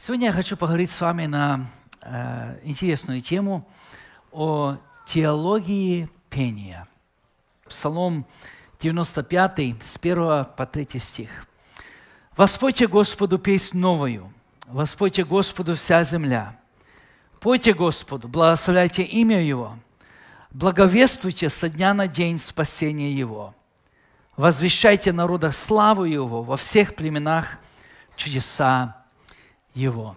Сегодня я хочу поговорить с вами на э, интересную тему о теологии пения. Псалом 95, с 1 по 3 стих. «Воспойте Господу песнь новую, воспойте Господу вся земля. Пойте Господу, благословляйте имя Его, благовествуйте со дня на день спасения Его. Возвещайте народа славу Его во всех племенах чудеса его.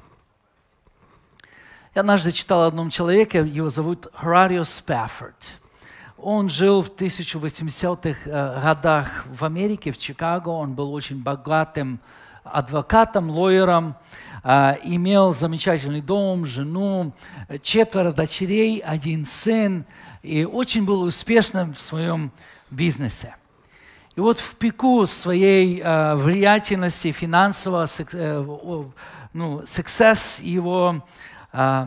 Я однажды читал о одном человеке, его зовут Рарио Спаффорд. Он жил в 1800-х э, годах в Америке, в Чикаго. Он был очень богатым адвокатом, лоером, э, имел замечательный дом, жену, четверо дочерей, один сын и очень был успешным в своем бизнесе. И вот в пику своей э, влиятельности финансового, секс, э, ну, success его э,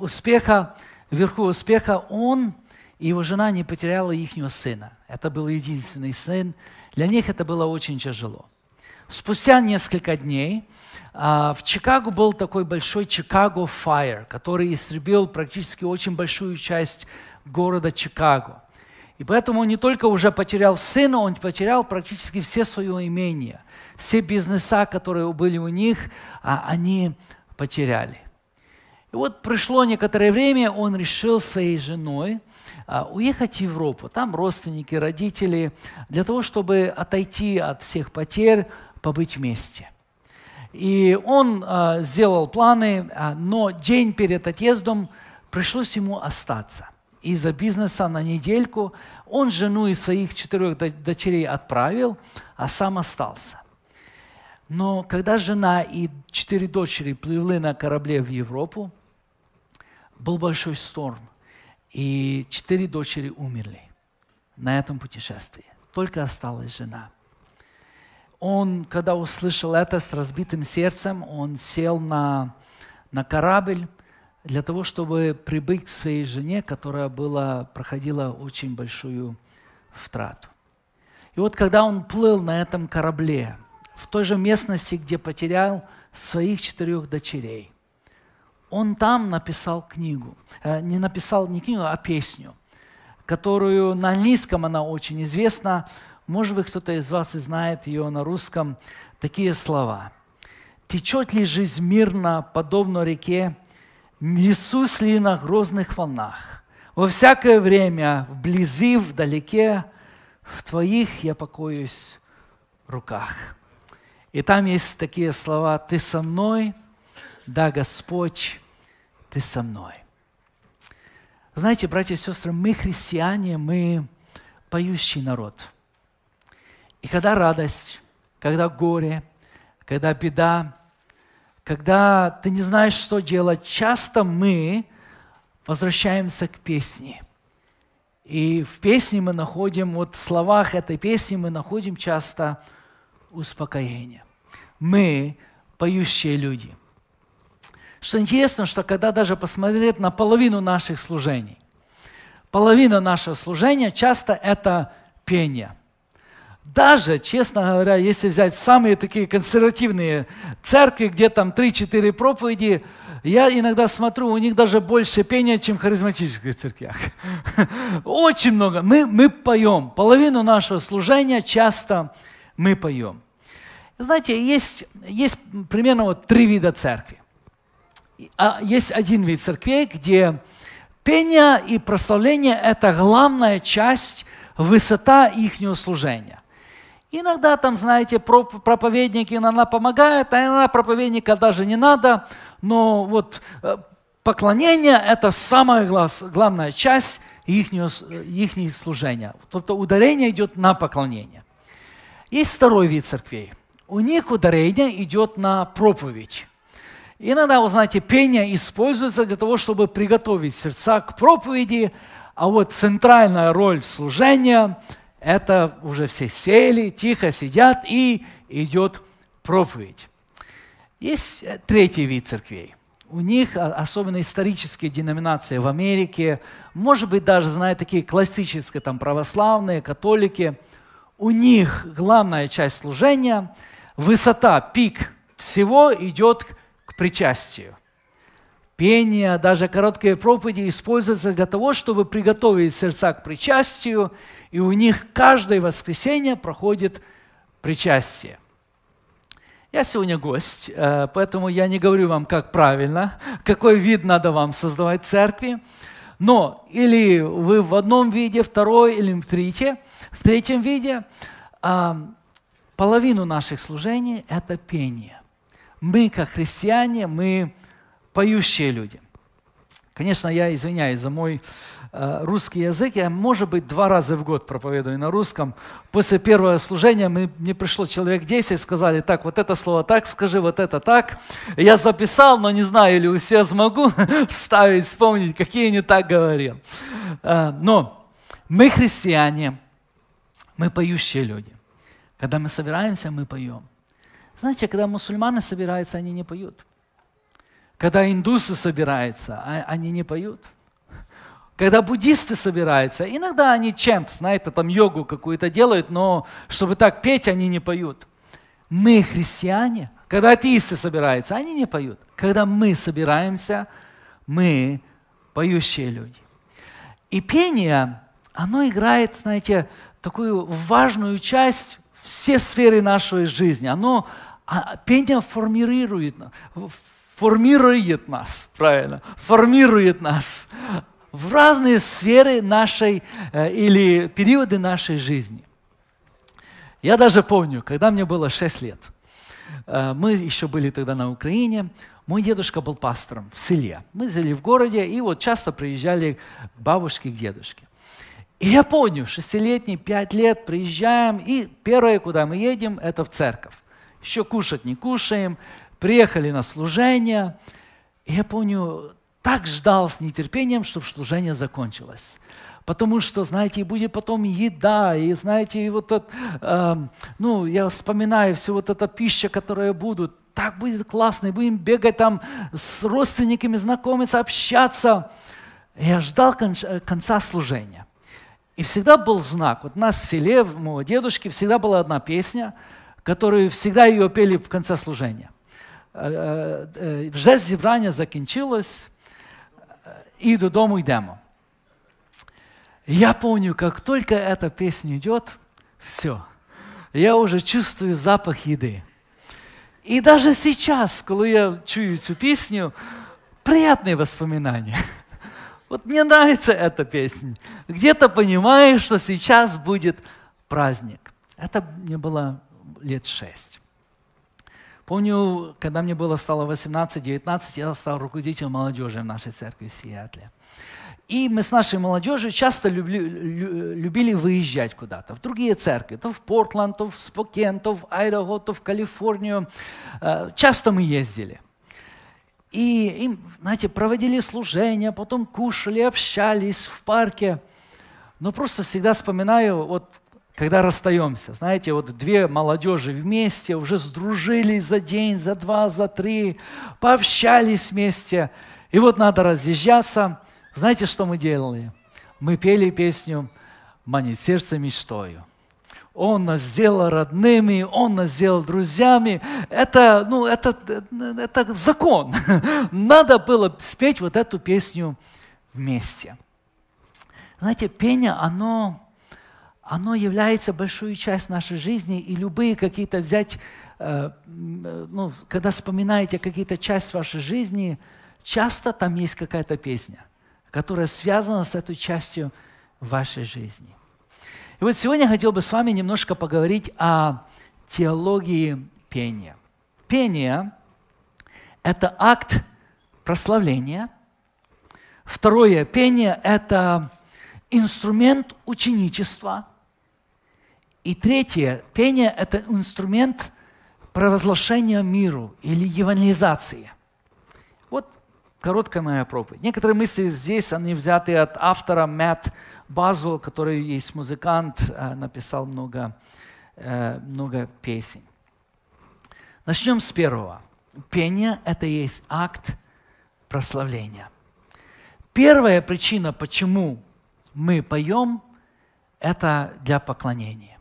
успеха, вверху успеха, он и его жена не потеряла их сына. Это был единственный сын. Для них это было очень тяжело. Спустя несколько дней э, в Чикаго был такой большой Чикаго Fire, который истребил практически очень большую часть города Чикаго – и поэтому он не только уже потерял сына, он потерял практически все свое имение. Все бизнеса, которые были у них, а, они потеряли. И вот пришло некоторое время, он решил своей женой а, уехать в Европу. Там родственники, родители, для того, чтобы отойти от всех потерь, побыть вместе. И он а, сделал планы, но день перед отъездом пришлось ему остаться из-за бизнеса на недельку. Он жену и своих четырех дочерей отправил, а сам остался. Но когда жена и четыре дочери плыли на корабле в Европу, был большой шторм, и четыре дочери умерли на этом путешествии. Только осталась жена. Он, когда услышал это с разбитым сердцем, он сел на, на корабль, для того, чтобы прибыть к своей жене, которая была, проходила очень большую втрату. И вот когда он плыл на этом корабле, в той же местности, где потерял своих четырех дочерей, он там написал книгу, э, не написал не книгу, а песню, которую на английском она очень известна, может быть, кто-то из вас и знает ее на русском, такие слова. «Течет ли жизнь мирно, подобно реке, Несусь ли на грозных волнах? Во всякое время, вблизи, вдалеке, в Твоих я покоюсь руках. И там есть такие слова «Ты со мной», «Да, Господь, Ты со мной». Знаете, братья и сестры, мы христиане, мы поющий народ. И когда радость, когда горе, когда беда, когда ты не знаешь, что делать, часто мы возвращаемся к песне. И в песне мы находим, вот в словах этой песни мы находим часто успокоение. Мы поющие люди. Что интересно, что когда даже посмотреть на половину наших служений, половина нашего служения часто это пение – даже, честно говоря, если взять самые такие консервативные церкви, где там 3-4 проповеди, я иногда смотрю, у них даже больше пения, чем в харизматических церквях. Очень много. Мы, мы поем. Половину нашего служения часто мы поем. Знаете, есть, есть примерно вот три вида церкви. А есть один вид церквей, где пение и прославление – это главная часть, высота их служения. Иногда там, знаете, проповедники, иногда помогают, а иногда проповедника даже не надо. Но вот э, поклонение – это самая главная часть их, э, их служения. Тобто ударение идет на поклонение. Есть второй вид церквей. У них ударение идет на проповедь. Иногда, вы знаете, пение используется для того, чтобы приготовить сердца к проповеди, а вот центральная роль служения – это уже все сели, тихо сидят, и идет проповедь. Есть э, третий вид церквей. У них, особенно исторические деноминации в Америке, может быть, даже, знаю, такие классические, там, православные, католики, у них главная часть служения, высота, пик всего идет к причастию – пение, даже короткие проповеди используются для того, чтобы приготовить сердца к причастию, и у них каждое воскресенье проходит причастие. Я сегодня гость, э, поэтому я не говорю вам, как правильно, какой вид надо вам создавать в церкви, но или вы в одном виде, второй, или в третьем, в третьем виде, а, половину наших служений – это пение. Мы, как христиане, мы поющие люди. Конечно, я извиняюсь за мой э, русский язык. Я, может быть, два раза в год проповедую на русском. После первого служения мне пришло человек 10, сказали, так, вот это слово так, скажи вот это так. Я записал, но не знаю, или у себя смогу вставить, вспомнить, какие не так говорил. Э, но мы христиане, мы поющие люди. Когда мы собираемся, мы поем. Знаете, когда мусульманы собираются, они не поют. Когда индусы собираются, а, они не поют. Когда буддисты собираются, иногда они чем знаете, там йогу какую-то делают, но чтобы так петь, они не поют. Мы, христиане, когда атеисты собираются, они не поют. Когда мы собираемся, мы поющие люди. И пение, оно играет, знаете, такую важную часть всей сферы нашей жизни. Оно, а, пение формирует, формирует нас, правильно, формирует нас в разные сферы нашей э, или периоды нашей жизни. Я даже помню, когда мне было 6 лет, э, мы еще были тогда на Украине, мой дедушка был пастором в селе. Мы жили в городе, и вот часто приезжали к бабушке, к дедушке. И я помню, шестилетний, пять лет приезжаем, и первое, куда мы едем, это в церковь. Еще кушать не кушаем, приехали на служение. И я помню, так ждал с нетерпением, чтобы служение закончилось. Потому что, знаете, и будет потом еда, и, знаете, и вот этот, э, эм, ну, я вспоминаю всю вот эта пища, которая будут. Так будет классно, и будем бегать там с родственниками, знакомиться, общаться. Я ждал конца, э, конца служения. И всегда был знак. Вот у нас в селе, у моего дедушки, всегда была одна песня, которую всегда ее пели в конце служения вже зібрання закінчилось, і додому йдемо. Я помню, как только эта песня идет, все, я уже чувствую запах еды. И даже сейчас, когда я чую эту песню, приятные воспоминания. Вот мне нравится эта песня. Где-то понимаешь, что сейчас будет праздник. Это мне было лет шесть. Помню, когда мне было стало 18-19, я стал руководителем молодежи в нашей церкви в Сиэтле. И мы с нашей молодежью часто любили, любили выезжать куда-то, в другие церкви, то в Портланд, то в Спокен, то в Айдаго, то в Калифорнию. Э, часто мы ездили. И им, знаете, проводили служения, потом кушали, общались в парке. Но просто всегда вспоминаю, вот когда расстаемся. Знаете, вот две молодежи вместе уже сдружились за день, за два, за три, пообщались вместе. И вот надо разъезжаться. Знаете, что мы делали? Мы пели песню «Манит сердце мечтою». Он нас сделал родными, Он нас сделал друзьями. Это, ну, это, это закон. Надо было спеть вот эту песню вместе. Знаете, пение, оно оно является большой часть нашей жизни, и любые какие-то взять, э, э, ну, когда вспоминаете какие-то часть вашей жизни, часто там есть какая-то песня, которая связана с этой частью вашей жизни. И вот сегодня я хотел бы с вами немножко поговорить о теологии пения. Пение – это акт прославления. Второе – пение – это инструмент ученичества – и третье, пение – это инструмент провозглашения миру или евангелизации. Вот короткая моя проповедь. Некоторые мысли здесь, они взяты от автора Мэтт Базу, который есть музыкант, э, написал много, э, много песен. Начнем с первого. Пение – это есть акт прославления. Первая причина, почему мы поем, это для поклонения.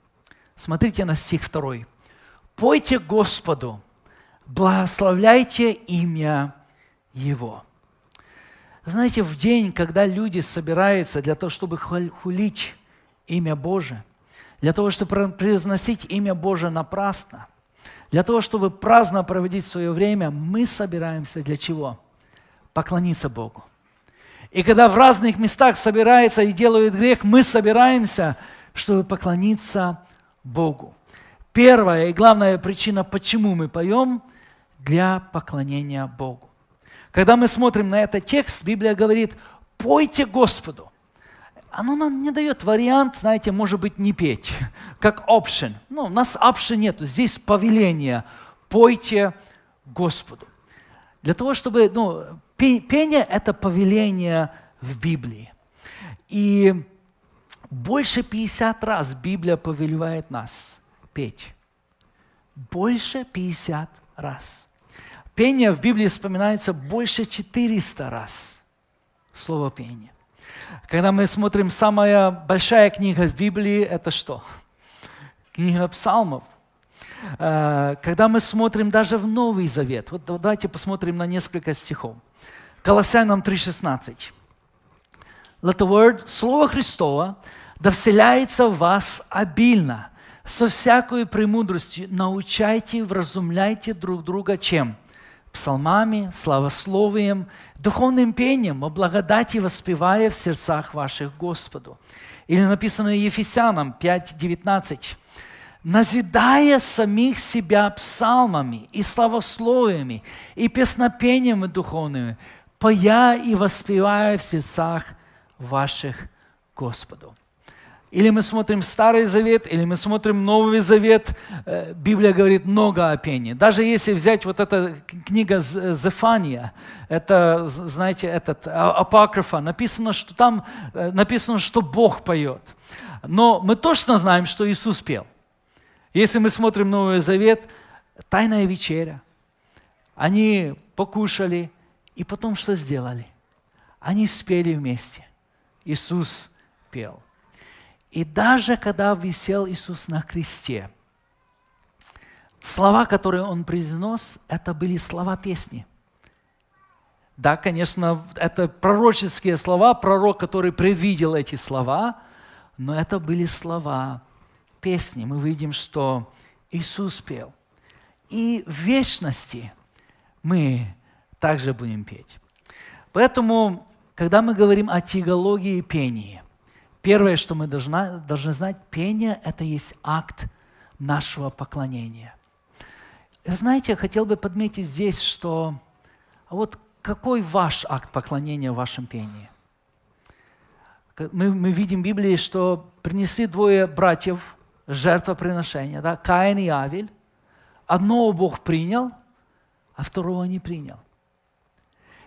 Смотрите на стих 2. «Пойте Господу, благословляйте имя Его». Знаете, в день, когда люди собираются для того, чтобы хулить имя Божие, для того, чтобы произносить имя Божие напрасно, для того, чтобы праздно проводить свое время, мы собираемся для чего? Поклониться Богу. И когда в разных местах собирается и делают грех, мы собираемся, чтобы поклониться Богу. Первая и главная причина, почему мы поем, для поклонения Богу. Когда мы смотрим на этот текст, Библия говорит, пойте Господу. Оно нам не дает вариант, знаете, может быть, не петь, как option. Ну, у нас option нету, здесь повеление. Пойте Господу. Для того, чтобы, ну, пение – это повеление в Библии. И больше 50 раз Библия повелевает нас петь. Больше 50 раз. Пение в Библии вспоминается больше 400 раз. Слово пение. Когда мы смотрим, самая большая книга в Библии – это что? Книга псалмов. Э, когда мы смотрим даже в Новый Завет, вот давайте посмотрим на несколько стихов. Колоссянам 3,16. Let word, Слово Христово, да вселяется в вас обильно, со всякой премудростью. Научайте, вразумляйте друг друга чем? Псалмами, славословием, духовным пением, о благодати воспевая в сердцах ваших Господу. Или написано Ефесянам 5:19 назидая самих себя псалмами и славословиями и песнопениями духовными, поя и воспевая в сердцах ваших Господу. Или мы смотрим Старый Завет, или мы смотрим Новый Завет. Э, Библия говорит много о пении. Даже если взять вот эта книга Зефания, это, знаете, этот а, апокрифа, написано, что там э, написано, что Бог поет. Но мы точно знаем, что Иисус пел. Если мы смотрим Новый Завет, тайная вечеря. Они покушали, и потом что сделали? Они спели вместе – Иисус пел. И даже когда висел Иисус на кресте, слова, которые Он произнес, это были слова песни – да, конечно, это пророческие слова, пророк, который предвидел эти слова, но это были слова песни. Мы видим, что Иисус пел. И в вечности мы также будем петь. Поэтому когда мы говорим о теологии и пении, первое, что мы должны, должны знать, пение – это есть акт нашего поклонения. вы знаете, я хотел бы подметить здесь, что вот какой ваш акт поклонения в вашем пении? Мы, мы видим в Библии, что принесли двое братьев жертвоприношения, да, Каин и Авель. Одного Бог принял, а второго не принял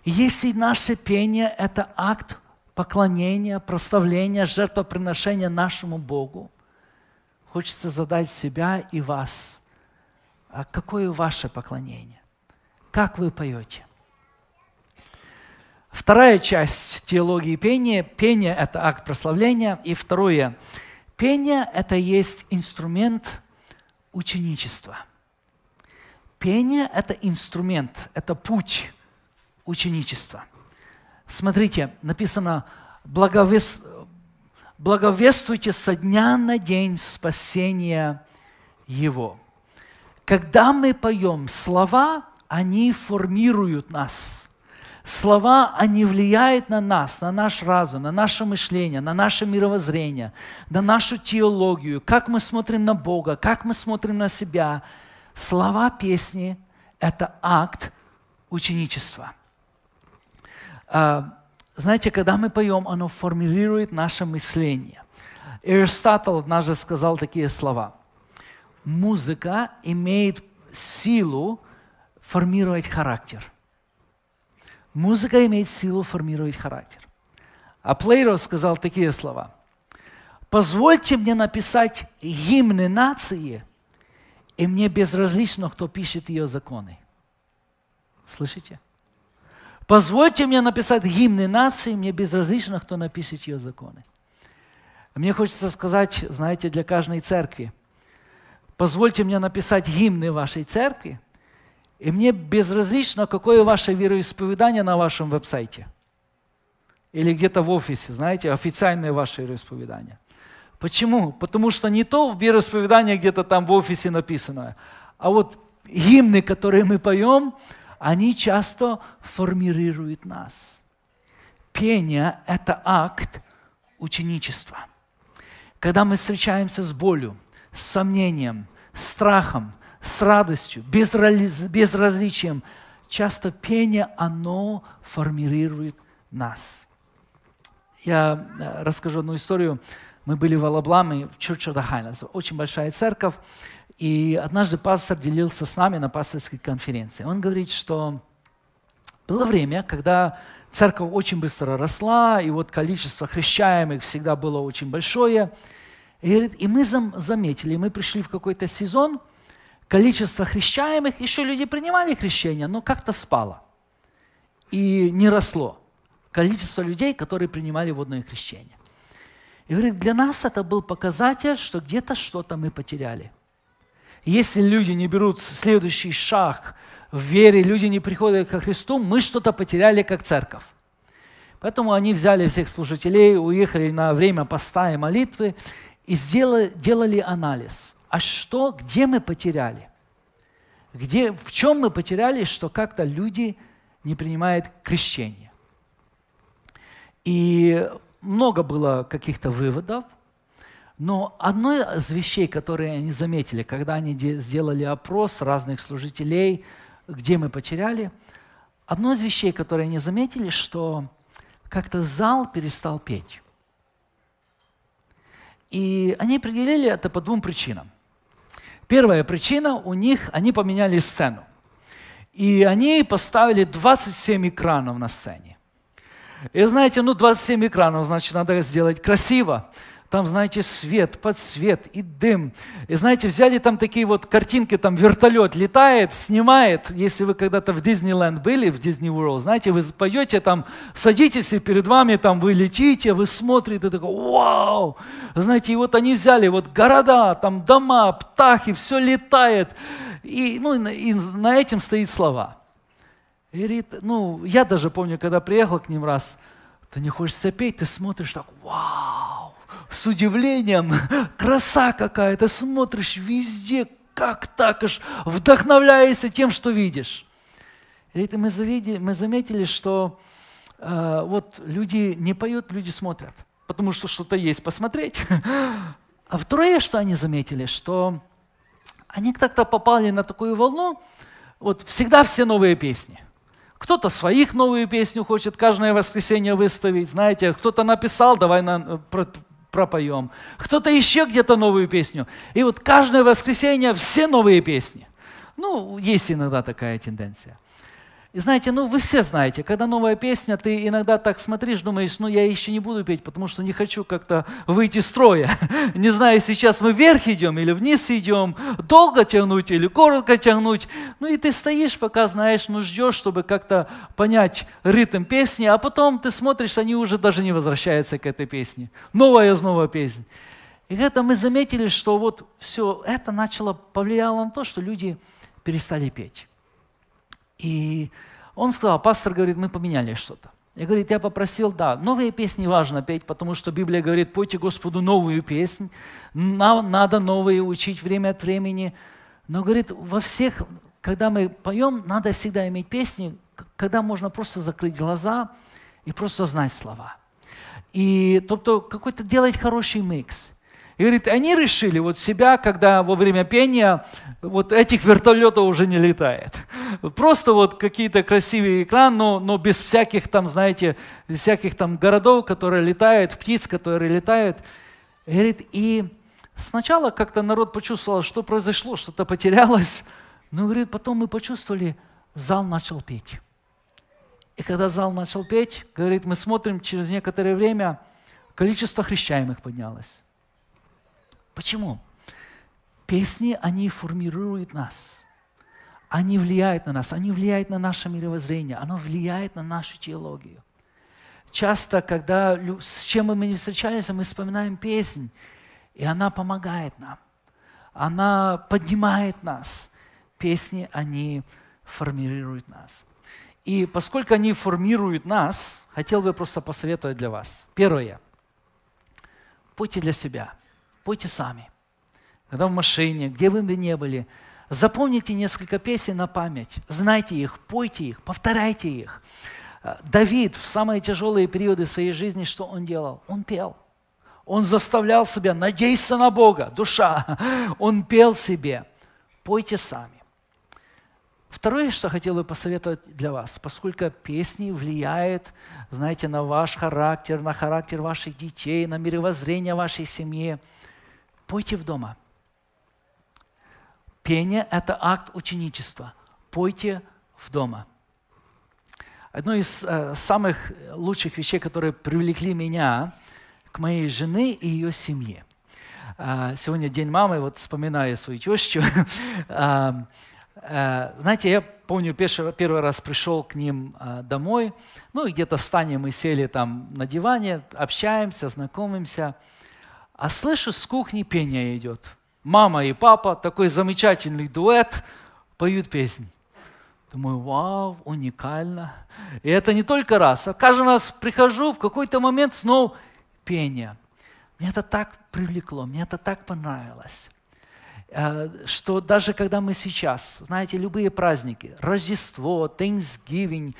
если наше пение – это акт поклонения, прославления, жертвоприношения нашему Богу, хочется задать себя и вас. А какое ваше поклонение? Как вы поете? Вторая часть теологии пения. Пение – это акт прославления. И второе. Пение – это есть инструмент ученичества. Пение – это инструмент, это путь – ученичества. Смотрите, написано, благовествуйте со дня на день спасения Его. Когда мы поем слова, они формируют нас. Слова, они влияют на нас, на наш разум, на наше мышление, на наше мировоззрение, на нашу теологию, как мы смотрим на Бога, как мы смотрим на себя. Слова песни – это акт ученичества – а, знаете, когда мы поем, оно формирует наше мышление. Аристотель однажды сказал такие слова. Музыка имеет силу формировать характер. Музыка имеет силу формировать характер. А Плейро сказал такие слова. «Позвольте мне написать гимны нации, и мне безразлично, кто пишет ее законы». Слышите? Позвольте мне написать гимны нации, мне безразлично, кто напишет ее законы. Мне хочется сказать, знаете, для каждой церкви, позвольте мне написать гимны вашей церкви, и мне безразлично, какое ваше вероисповедание на вашем веб-сайте или где-то в офисе, знаете, официальное ваше вероисповедание. Почему? Потому что не то вероисповедание где-то там в офисе написанное, а вот гимны, которые мы поем – они часто формируют нас. Пение – это акт ученичества. Когда мы встречаемся с болью, с сомнением, страхом, с радостью, безразличием, часто пение, оно формирует нас. Я э, расскажу одну историю. Мы были в Алабламе, в Church of очень большая церковь. И однажды пастор делился с нами на пасторской конференции. Он говорит, что было время, когда церковь очень быстро росла, и вот количество хрещаемых всегда было очень большое. И, говорит, и мы заметили, мы пришли в какой-то сезон, количество хрещаемых, еще люди принимали хрещение, но как-то спало и не росло количество людей, которые принимали водное крещение. И говорит, для нас это был показатель, что где-то что-то мы потеряли. Если люди не берут следующий шаг в вере, люди не приходят ко Христу, мы что-то потеряли как церковь. Поэтому они взяли всех служителей, уехали на время поста и молитвы и сделали, делали анализ. А что, где мы потеряли? Где, в чем мы потеряли, что как-то люди не принимают крещение? И много было каких-то выводов, но одно из вещей, которые они заметили, когда они сделали опрос разных служителей, где мы потеряли, одно из вещей, которые они заметили, что как-то зал перестал петь. И они определили это по двум причинам. Первая причина у них, они поменяли сцену. И они поставили 27 экранов на сцене. И знаете, ну 27 экранов, значит, надо сделать красиво. Там, знаете, свет, подсвет и дым. И знаете, взяли там такие вот картинки, там вертолет летает, снимает. Если вы когда-то в Диснейленд были, в Disney World, знаете, вы поете там, садитесь, и перед вами там вы летите, вы смотрите, и такой, вау! Знаете, и вот они взяли вот города, там дома, птахи, все летает. И, ну, и на этом стоит слова – и говорит, ну, я даже помню, когда приехал к ним раз, ты не хочешь петь, ты смотришь так, вау, с удивлением, краса какая ты смотришь везде, как так аж, вдохновляешься тем, что видишь. И это мы, завидели, мы заметили, что э, вот люди не поют, люди смотрят, потому что что-то есть посмотреть. А второе, что они заметили, что они как-то попали на такую волну, вот всегда все новые песни – кто-то своих новую песню хочет каждое воскресенье выставить, знаете, кто-то написал, давай на, э, про пропоем. Кто-то еще где-то новую песню. И вот каждое воскресенье все новые песни. Ну, есть иногда такая тенденция. И знаете, ну вы все знаете, когда новая песня, ты иногда так смотришь, думаешь, ну я еще не буду петь, потому что не хочу как-то выйти из строя. Не знаю, сейчас мы вверх идем или вниз идем, долго тянуть или коротко тянуть. Ну и ты стоишь, пока знаешь, ну ждешь, чтобы как-то понять ритм песни, а потом ты смотришь, они уже даже не возвращаются к этой песне. Новая снова песня. И это мы заметили, что вот все это начало, повлияло на то, что люди перестали петь. И он сказал, пастор говорит, мы поменяли что-то. Я говорит, я попросил, да, новые песни важно петь, потому что Библия говорит, пойте Господу новую песнь, нам надо новые учить время от времени. Но, говорит, во всех, когда мы поем, надо всегда иметь песни, когда можно просто закрыть глаза и просто знать слова. И то, тобто какой-то делать хороший микс – и говорит, они решили вот себя, когда во время пения вот этих вертолетов уже не летает. Просто вот какие-то красивые экраны, но, но без всяких там, знаете, без всяких там городов, которые летают, птиц, которые летают. И говорит, и сначала как-то народ почувствовал, что произошло, что-то потерялось. Но, говорит, потом мы почувствовали, зал начал петь. И когда зал начал петь, говорит, мы смотрим, через некоторое время количество хрещаемых поднялось. Почему? Песни, они формируют нас. Они влияют на нас, они влияют на наше мировоззрение, оно влияет на нашу теологию. Часто, когда с чем мы не встречаемся, мы вспоминаем песнь, и она помогает нам. Она поднимает нас. Песни, они формируют нас. И поскольку они формируют нас, хотел бы просто посоветовать для вас. Первое. Будьте для себя – пойте сами. Когда в машине, где вы бы не были, запомните несколько песен на память, знайте их, пойте их, повторяйте их. Э, Давид в самые тяжелые периоды своей жизни, что он делал? Он пел. Он заставлял себя, надейся на Бога, душа. Он пел себе. Пойте сами. Второе, что хотел бы посоветовать для вас, поскольку песни влияют, знаете, на ваш характер, на характер ваших детей, на мировоззрение вашей семьи – Пойте в дома. Пение – это акт ученичества. Пойте в дома. Одно из э, самых лучших вещей, которые привлекли меня к моей жены и ее семье. Э, сегодня день мамы, вот вспоминаю свою тещу. э, э, знаете, я помню, первый, первый раз пришел к ним э, домой, ну и где-то с Таней мы сели там на диване, общаемся, знакомимся – а слышу, с кухни пение идет. Мама и папа, такой замечательный дуэт, поют песни. Думаю, вау, уникально. И это не только раз. А каждый раз прихожу, в какой-то момент снова пение. Мне это так привлекло, мне это так понравилось э, что даже когда мы сейчас, знаете, любые праздники, Рождество, Thanksgiving,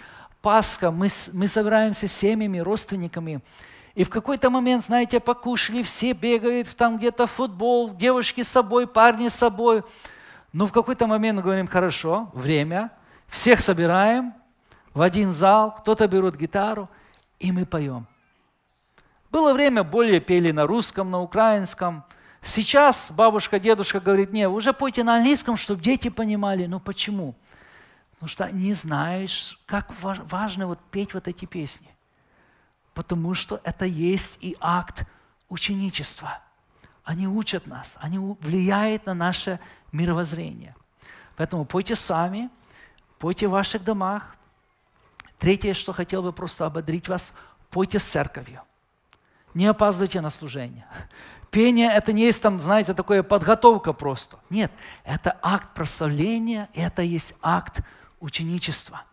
Пасха, мы, мы собираемся с семьями, родственниками, и в какой-то момент, знаете, покушали, все бегают, там где-то футбол, девушки с собой, парни с собой. Но ну, в какой-то момент мы говорим, хорошо, время, всех собираем в один зал, кто-то берет гитару, и мы поем. Было время, более пели на русском, на украинском. Сейчас бабушка, дедушка говорит, не, уже пойте на английском, чтобы дети понимали. Но ну, почему? Потому что не знаешь, как важно вот петь вот эти песни потому что это есть и акт ученичества. Они учат нас, они влияют на наше мировоззрение. Поэтому пойте сами, пойте в ваших домах. Третье, что хотел бы просто ободрить вас, пойте с церковью. Не опаздывайте на служение. Пение – это не есть там, знаете, такое подготовка просто. Нет, это акт прославления, это есть акт ученичества.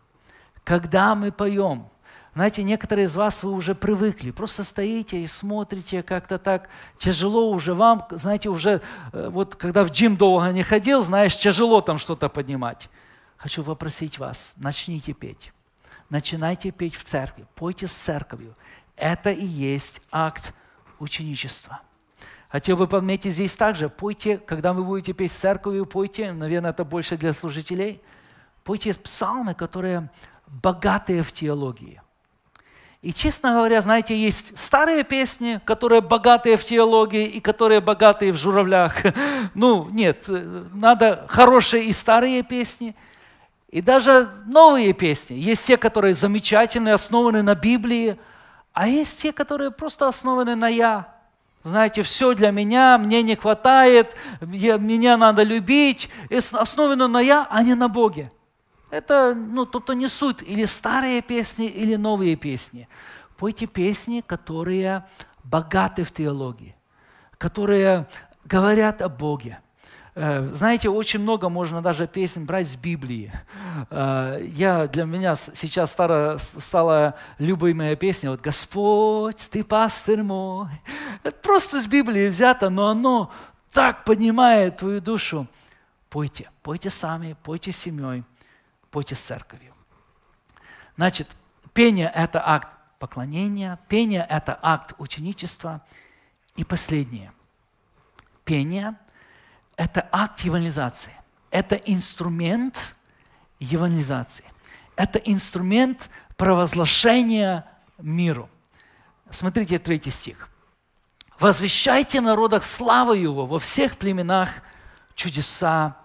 Когда мы поем – знаете, некоторые из вас, вы уже привыкли, просто стоите и смотрите как-то так. Тяжело уже вам, знаете, уже э, вот когда в джим долго не ходил, знаешь, тяжело там что-то поднимать. Хочу попросить вас, начните петь. Начинайте петь в церкви, пойте с церковью. Это и есть акт ученичества. Хотел бы подметить здесь также, пойте, когда вы будете петь в церковью, пойте, наверное, это больше для служителей, пойте псалмы, которые богатые в теологии. И, честно говоря, знаете, есть старые песни, которые богатые в теологии и которые богатые в журавлях. Ну, нет, э, надо хорошие и старые песни, и даже новые песни. Есть те, которые замечательные, основаны на Библии, а есть те, которые просто основаны на «я». Знаете, все для меня, мне не хватает, я, меня надо любить. И основано на «я», а не на Боге. Это, ну, тобто не суть, или старые песни, или новые песни. Пойте песни, которые богаты в теологии, которые говорят о Боге. Э, знаете, очень много можно даже песен брать с Библии. Э, я, для меня сейчас старо, стала любимая песня, вот «Господь, ты пастырь мой». Это просто с Библии взято, но оно так поднимает твою душу. Пойте, пойте сами, пойте семьей – Пойте с церковью. Значит, пение – это акт поклонения, пение – это акт ученичества. И последнее. Пение – это акт евангелизации. Это инструмент евангелизации. Это инструмент провозглашения миру. Смотрите третий стих. «Возвещайте народах славу Его, во всех племенах чудеса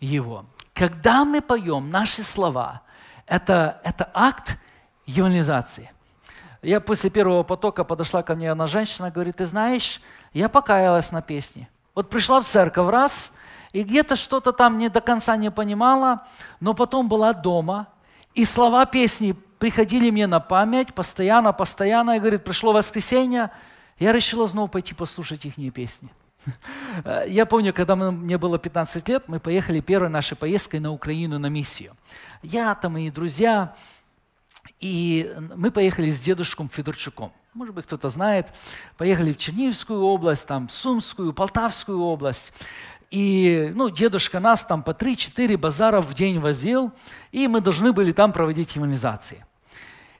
Его». Когда мы поем наши слова, это, это акт евангелизации. Я после первого потока подошла ко мне одна женщина, говорит, ты знаешь, я покаялась на песне. Вот пришла в церковь раз, и где-то что-то там не до конца не понимала, но потом была дома, и слова песни приходили мне на память постоянно, постоянно. И говорит, пришло воскресенье, я решила снова пойти послушать их песни. Э, я помню, когда мне было 15 лет, мы поехали первой нашей поездкой на Украину на миссию. Я там и друзья, и мы поехали с дедушком Федорчуком. Может быть, кто-то знает. Поехали в Черниговскую область, там Сумскую, Полтавскую область. И ну, дедушка нас там по 3-4 базаров в день возил, и мы должны были там проводить иммунизации.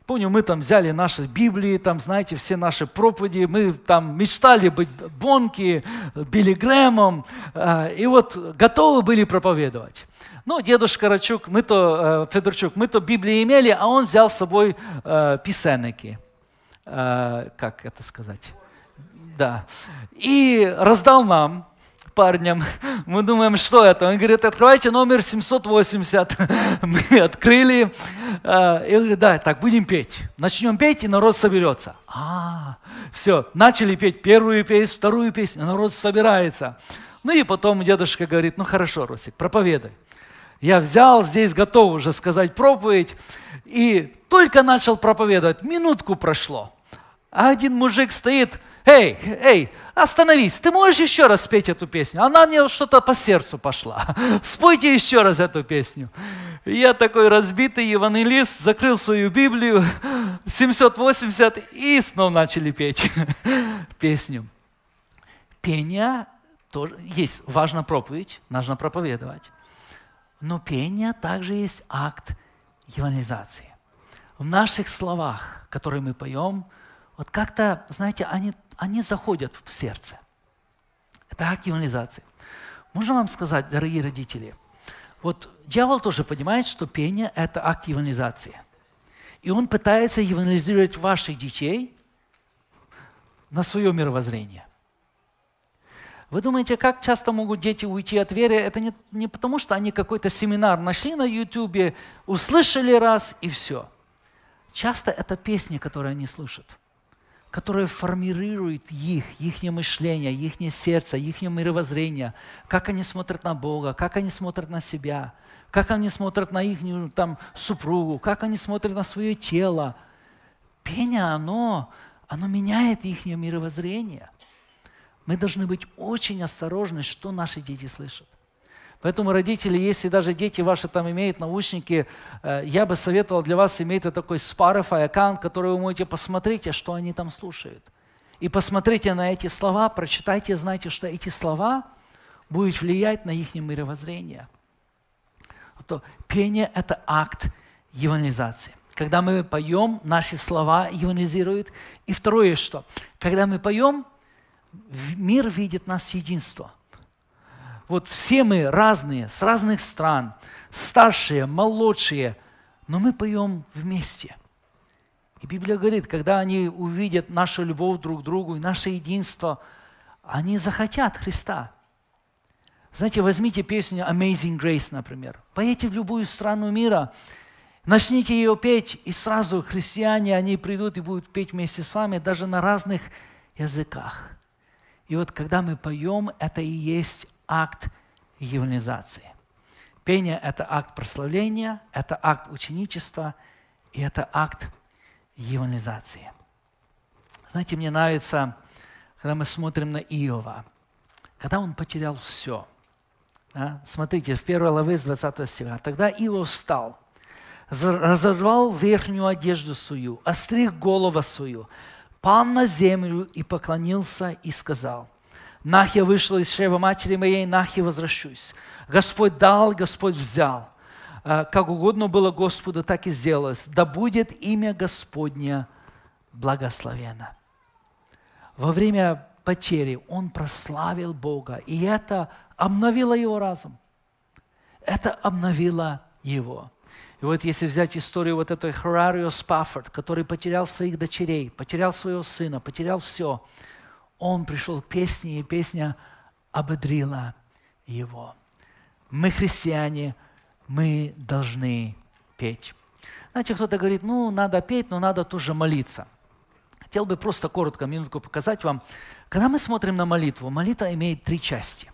Помню, мы там взяли наши Библии, там, знаете, все наши проповеди, мы там мечтали быть Бонки, Билли Грэмом, э, и вот готовы были проповедовать. Но дедушка Рачук, мы то, э, Федорчук, мы то Библии имели, а он взял с собой э, писанники. Э, как это сказать? Да. И раздал нам, парням Мы думаем, что это? Он говорит, открывайте номер 780. Мы открыли. А, и он говорит, да, так, будем петь. Начнем петь, и народ соберется. А, все, начали петь первую песню, вторую песню, народ собирается. Ну и потом дедушка говорит, ну хорошо, русик проповедай. Я взял здесь, готов уже сказать проповедь, и только начал проповедовать, минутку прошло. А один мужик стоит, эй, эй, остановись, ты можешь еще раз спеть эту песню? Она мне что-то по сердцу пошла. Спойте еще раз эту песню. я такой разбитый евангелист, закрыл свою Библию, 780, и снова начали петь песню. Пение тоже есть. важно проповедь, нужно проповедовать. Но пение также есть акт евангелизации. В наших словах, которые мы поем – вот как-то, знаете, они, они заходят в сердце. Это акт юнилизации. Можно вам сказать, дорогие родители, вот дьявол тоже понимает, что пение – это акт евангелизации. И он пытается евангелизировать ваших детей на свое мировоззрение. Вы думаете, как часто могут дети уйти от веры? Это не, не потому, что они какой-то семинар нашли на YouTube, услышали раз и все. Часто это песни, которые они слушают которое формирует их, их мышление, их сердце, их мировоззрение, как они смотрят на Бога, как они смотрят на себя, как они смотрят на их там, супругу, как они смотрят на свое тело. Пение, оно, оно меняет их мировоззрение. Мы должны быть очень осторожны, что наши дети слышат. Поэтому, родители, если даже дети ваши там имеют наушники, э, я бы советовал для вас иметь такой Spotify аккаунт, который вы можете посмотреть, а что они там слушают. И посмотрите на эти слова, прочитайте, знайте, что эти слова будут влиять на их мировоззрение. То пение – это акт евангелизации. Когда мы поем, наши слова евангелизируют. И второе что? Когда мы поем, мир видит нас единство – вот все мы разные, с разных стран, старшие, молодшие, но мы поем вместе. И Библия говорит, когда они увидят нашу любовь друг к другу и наше единство, они захотят Христа. Знаете, возьмите песню «Amazing Grace», например. Поедете в любую страну мира, начните ее петь, и сразу христиане, они придут и будут петь вместе с вами, даже на разных языках. И вот когда мы поем, это и есть акт евнизации. Пение – это акт прославления, это акт ученичества и это акт евангелизации. Знаете, мне нравится, когда мы смотрим на Иова, когда он потерял все. Да? Смотрите, в 1 главы с 20 стиха. «Тогда Иов встал, разорвал верхнюю одежду свою, остриг голову свою, пал на землю и поклонился и сказал, Нахи вышел из шеи матери моей, нахи возвращусь. Господь дал, Господь взял. Э, как угодно было Господу, так и сделалось. Да будет имя Господня благословено. Во время потери он прославил Бога, и это обновило его разум. Это обновило его. И вот если взять историю вот этой Хорарио Спаффорд, который потерял своих дочерей, потерял своего сына, потерял все – он пришел к песне, и песня ободрила его. Мы христиане, мы должны петь. Знаете, кто-то говорит, ну, надо петь, но надо тоже молиться. Хотел бы просто коротко минутку показать вам. Когда мы смотрим на молитву, молитва имеет три части.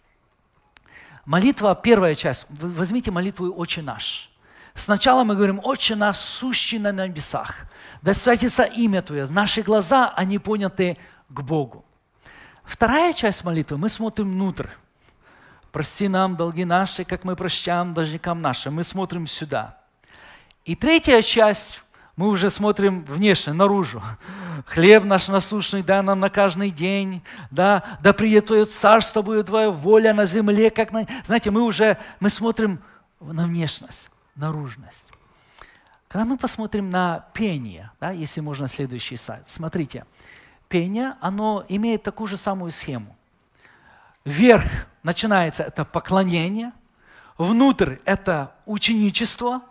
Молитва, первая часть, возьмите молитву «Отче наш». Сначала мы говорим, «Отче наш, сущий на небесах, да святится имя Твое». Наши глаза, они поняты к Богу. Вторая часть молитвы, мы смотрим внутрь. Прости нам долги наши, как мы прощаем должникам нашим. Мы смотрим сюда. И третья часть, мы уже смотрим внешне, наружу. Хлеб наш насущный дай нам на каждый день, да, да приедет Твое царство, будет Твоя воля на земле, как на... Знаете, мы уже, мы смотрим на внешность, наружность. Когда мы посмотрим на пение, да, если можно следующий сайт, смотрите – пение, оно имеет такую же самую схему. Вверх начинается это поклонение, внутрь это ученичество,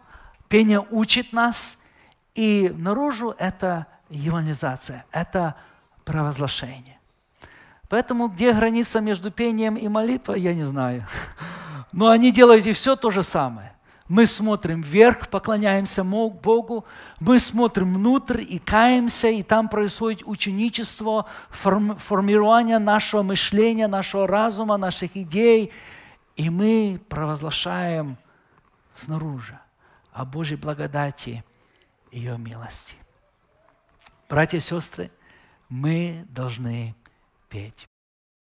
пение учит нас, и наружу это евангелизация, это провозглашение. Поэтому где граница между пением и молитвой, я не знаю. Но они делают и все то же самое мы смотрим вверх, поклоняемся Богу, мы смотрим внутрь и каемся, и там происходит ученичество, форми формирование нашего мышления, нашего разума, наших идей, и мы провозглашаем снаружи о Божьей благодати, и ее милости. Братья и сестры, мы должны петь.